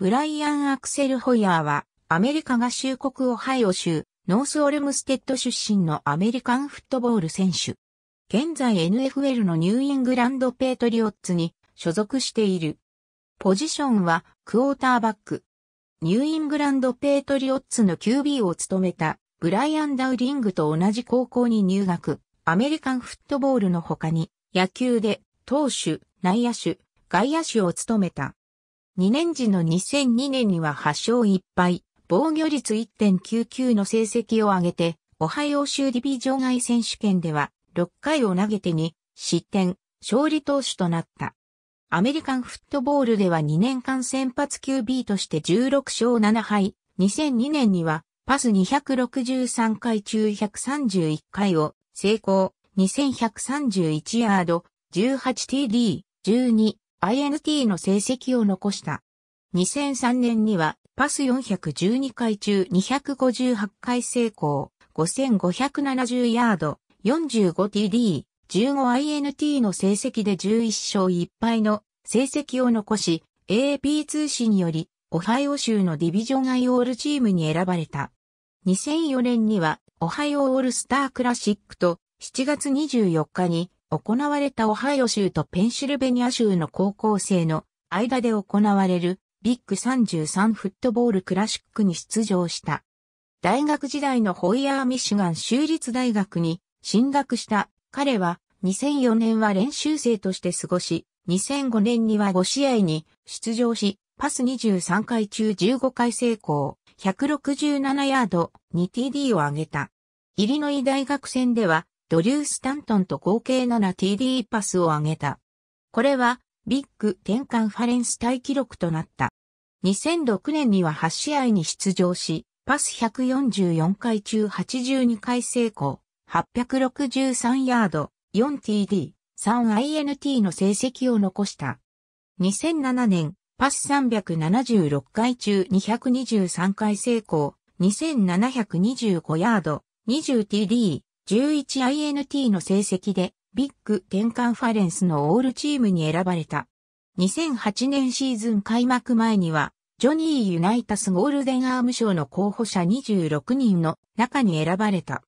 ブライアン・アクセル・ホイヤーは、アメリカ合衆国オハイオ州、ノースオルムステッド出身のアメリカンフットボール選手。現在 NFL のニューイングランドペイトリオッツに所属している。ポジションはクォーターバック。ニューイングランドペイトリオッツの QB を務めたブライアン・ダウリングと同じ高校に入学。アメリカンフットボールの他に野球で投手、内野手、外野手を務めた。2年時の2002年には8勝1敗、防御率1.99の成績を上げて、オハイオ州ディビジョン外選手権では、6回を投げて2、失点、勝利投手となった。アメリカンフットボールでは2年間先発 QB として16勝7敗、2002年にはパス263回中131回を成功、2131ヤード、18TD、12 INT の成績を残した。2003年にはパス412回中258回成功、5570ヤード、45TD、15INT の成績で11勝1敗の成績を残し、AP 通信よりオハイオ州のディビジョンアイオールチームに選ばれた。2004年にはオハイオオールスタークラシックと7月24日に行われたオハイオ州とペンシルベニア州の高校生の間で行われるビッグ33フットボールクラシックに出場した。大学時代のホイヤーミシガン州立大学に進学した彼は2004年は練習生として過ごし、2005年には5試合に出場し、パス23回中15回成功、167ヤード、2TD を上げた。イリノイ大学戦ではドリュー・スタントンと合計 7TD パスを上げた。これは、ビッグ転換ファレンス大記録となった。2006年には8試合に出場し、パス144回中82回成功、863ヤード、4TD、3INT の成績を残した。2007年、パス376回中223回成功、2725ヤード、20TD、11INT の成績でビッグ10カンファレンスのオールチームに選ばれた。2008年シーズン開幕前には、ジョニー・ユナイタス・ゴールデン・アーム賞の候補者26人の中に選ばれた。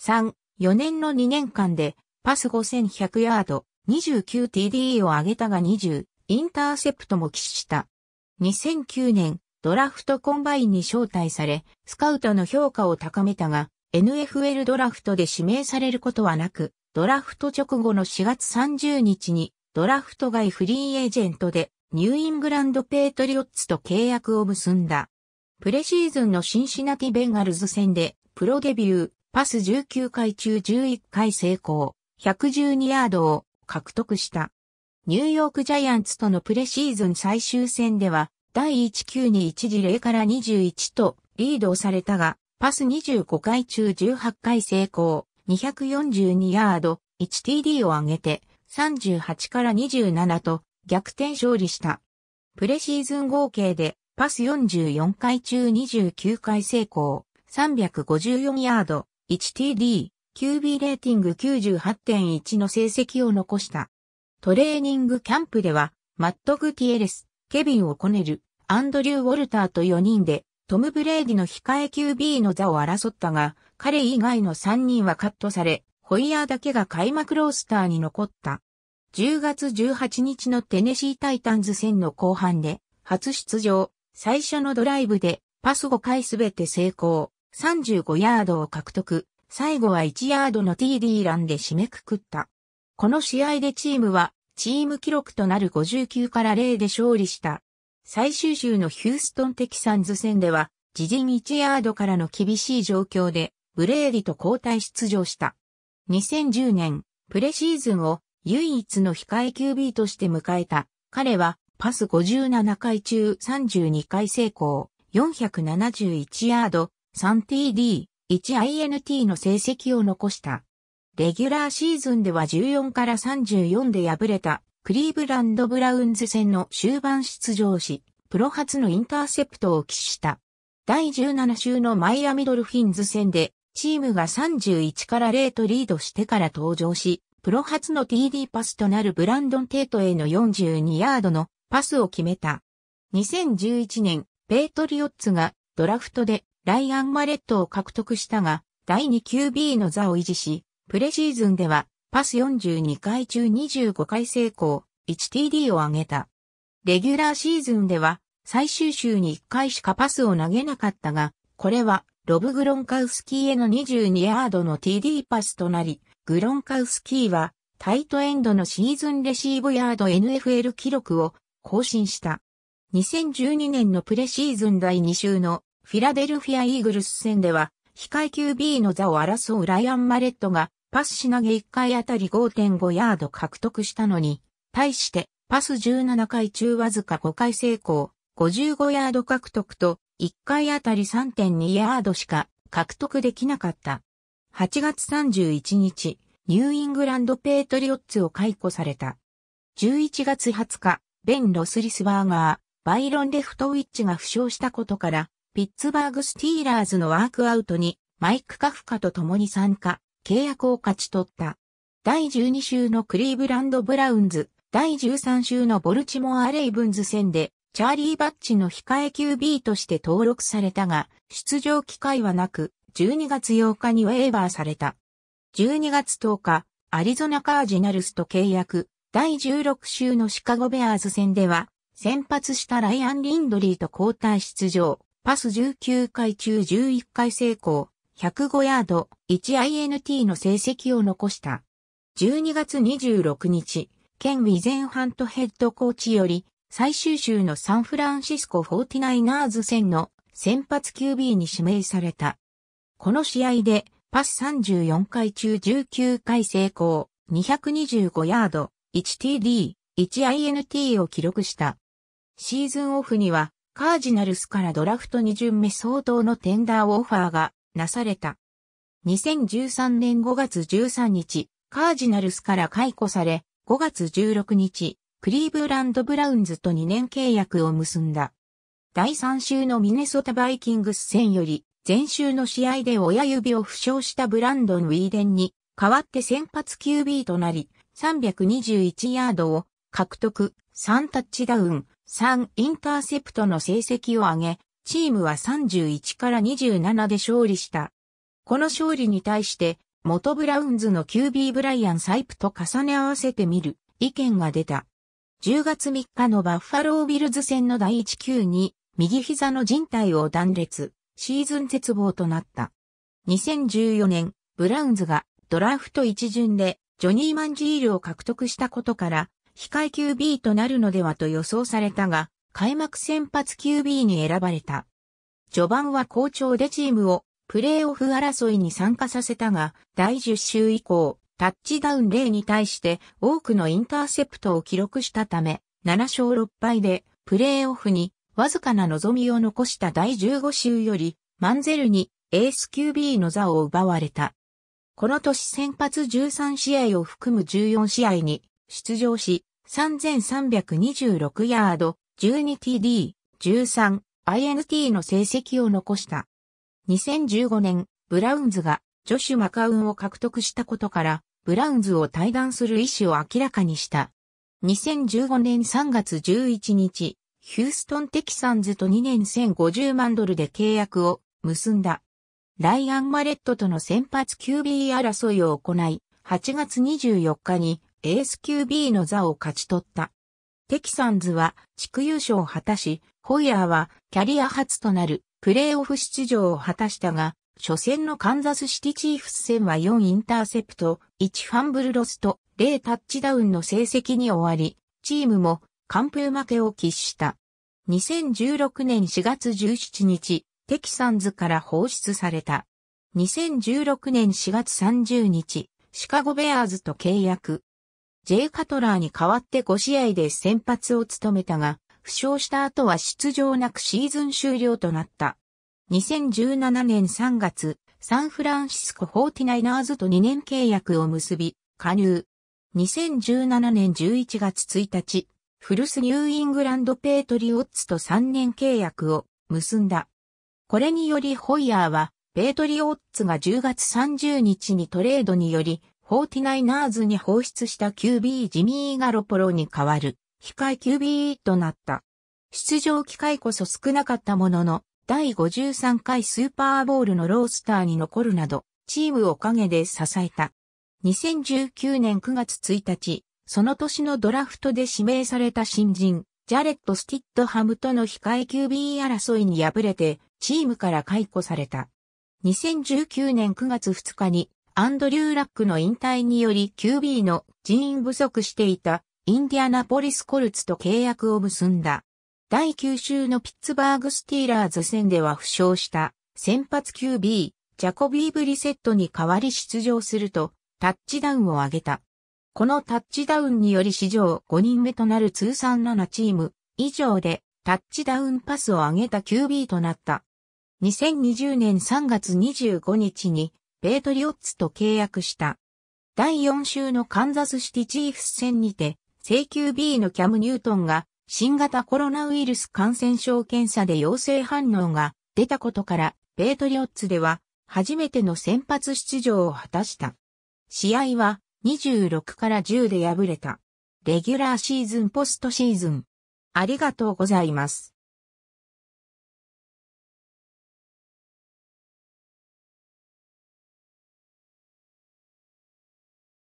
3、4年の2年間で、パス5100ヤード、29TD を上げたが20、インターセプトも死した。2009年、ドラフトコンバインに招待され、スカウトの評価を高めたが、NFL ドラフトで指名されることはなく、ドラフト直後の4月30日にドラフト外フリーエージェントでニューイングランドペイトリオッツと契約を結んだ。プレシーズンのシンシナティベンガルズ戦でプロデビュー、パス19回中11回成功、112ヤードを獲得した。ニューヨークジャイアンツとのプレシーズン最終戦では、第1球に一時0から21とリードをされたが、パス25回中18回成功、242ヤード、1TD を上げて、38から27と逆転勝利した。プレシーズン合計でパス44回中29回成功、354ヤード、1TD、QB レーティング98.1の成績を残した。トレーニングキャンプでは、マット・グティエレス、ケビン・オコネル、アンドリュー・ウォルターと4人で、トム・ブレーディの控え QB の座を争ったが、彼以外の3人はカットされ、ホイヤーだけが開幕ロースターに残った。10月18日のテネシータイタンズ戦の後半で、初出場、最初のドライブで、パス5回すべて成功、35ヤードを獲得、最後は1ヤードの TD ランで締めくくった。この試合でチームは、チーム記録となる59から0で勝利した。最終週のヒューストンテキサンズ戦では、自陣1ヤードからの厳しい状況で、ブレーディと交代出場した。2010年、プレシーズンを唯一の控え QB として迎えた。彼は、パス57回中32回成功、471ヤード、3TD、1INT の成績を残した。レギュラーシーズンでは14から34で敗れたクリーブランド・ブラウンズ戦の終盤出場し、プロ初のインターセプトを喫した。第17週のマイアミドルフィンズ戦で、チームが31から0とリードしてから登場し、プロ初の TD パスとなるブランドン・テートへの42ヤードのパスを決めた。2011年、ペイトリオッツがドラフトでライアン・マレットを獲得したが、第2 QB の座を維持し、プレシーズンではパス42回中25回成功、1TD を挙げた。レギュラーシーズンでは、最終週に1回しかパスを投げなかったが、これは、ロブ・グロンカウスキーへの22ヤードの TD パスとなり、グロンカウスキーは、タイトエンドのシーズンレシーブヤード NFL 記録を更新した。2012年のプレシーズン第2週のフィラデルフィア・イーグルス戦では、非階級 B の座を争うライアン・マレットがパスし投げ1回あたり5.5ヤード獲得したのに、対して、パス17回中わずか5回成功、55ヤード獲得と、1回あたり3.2ヤードしか獲得できなかった。8月31日、ニューイングランドペイトリオッツを解雇された。11月20日、ベン・ロスリスバーガー、バイロン・レフトウィッチが負傷したことから、ピッツバーグ・スティーラーズのワークアウトにマイク・カフカと共に参加。契約を勝ち取った。第12週のクリーブランド・ブラウンズ、第13週のボルチモア・レイブンズ戦で、チャーリー・バッチの控え QB として登録されたが、出場機会はなく、12月8日にウェーバーされた。12月10日、アリゾナカージナルスと契約、第16週のシカゴベアーズ戦では、先発したライアン・リンドリーと交代出場、パス19回中11回成功、105ヤード 1INT の成績を残した。12月26日、県ウィゼンハントヘッドコーチより、最終週のサンフランシスコ 49ers 戦の先発 QB に指名された。この試合で、パス34回中19回成功、225ヤード、1TD、1INT を記録した。シーズンオフには、カージナルスからドラフト2巡目相当のテンダーオファーがなされた。2013年5月13日、カージナルスから解雇され、5月16日、クリーブランド・ブラウンズと2年契約を結んだ。第3週のミネソタ・バイキングス戦より、前週の試合で親指を負傷したブランドン・ウィーデンに、代わって先発 QB となり、321ヤードを獲得、3タッチダウン、3インターセプトの成績を上げ、チームは31から27で勝利した。この勝利に対して、元ブラウンズの QB ブライアン・サイプと重ね合わせてみる意見が出た。10月3日のバッファロービルズ戦の第1球に、右膝の人帯を断裂、シーズン絶望となった。2014年、ブラウンズがドラフト一巡でジョニー・マンジールを獲得したことから、非階級 B となるのではと予想されたが、開幕先発 QB に選ばれた。序盤は好調でチームをプレーオフ争いに参加させたが、第10週以降、タッチダウン0に対して多くのインターセプトを記録したため、7勝6敗でプレーオフにわずかな望みを残した第15週より、マンゼルにエース QB の座を奪われた。この年先発13試合を含む14試合に出場し、3326ヤード、12TD、13、INT の成績を残した。2015年、ブラウンズがジョシュ・マカウンを獲得したことから、ブラウンズを退団する意思を明らかにした。2015年3月11日、ヒューストン・テキサンズと2年1050万ドルで契約を結んだ。ライアン・マレットとの先発 QB 争いを行い、8月24日にエース QB の座を勝ち取った。テキサンズは地区優勝を果たし、ホイヤーはキャリア初となるプレーオフ出場を果たしたが、初戦のカンザスシティチーフス戦は4インターセプト、1ファンブルロスと0タッチダウンの成績に終わり、チームも完封負けを喫した。2016年4月17日、テキサンズから放出された。2016年4月30日、シカゴベアーズと契約。ジェイ・カトラーに代わって5試合で先発を務めたが、負傷した後は出場なくシーズン終了となった。2017年3月、サンフランシスコフォーティナイナーズと2年契約を結び、加入。2017年11月1日、フルス・ニューイングランドペートリオッツと3年契約を結んだ。これによりホイヤーは、ペートリオッツが10月30日にトレードにより、フォーティナイナーズに放出した QB ジミー・ガロポロに代わる、控え QB となった。出場機会こそ少なかったものの、第53回スーパーボールのロースターに残るなど、チームを陰で支えた。2019年9月1日、その年のドラフトで指名された新人、ジャレット・スティッドハムとの控え QB 争いに敗れて、チームから解雇された。2019年9月2日にアンドリュー・ラックの引退により QB の人員不足していたインディアナポリス・コルツと契約を結んだ。第9週のピッツバーグ・スティーラーズ戦では負傷した先発 QB ジャコビー・ブリセットに代わり出場するとタッチダウンを挙げた。このタッチダウンにより史上5人目となる通算7チーム以上でタッチダウンパスを上げた QB となった。2020年3月25日にペートリオッツと契約した。第4週のカンザスシティチーフス戦にて、請求 B のキャム・ニュートンが新型コロナウイルス感染症検査で陽性反応が出たことから、ペートリオッツでは初めての先発出場を果たした。試合は26から10で敗れた。レギュラーシーズンポストシーズン。ありがとうございます。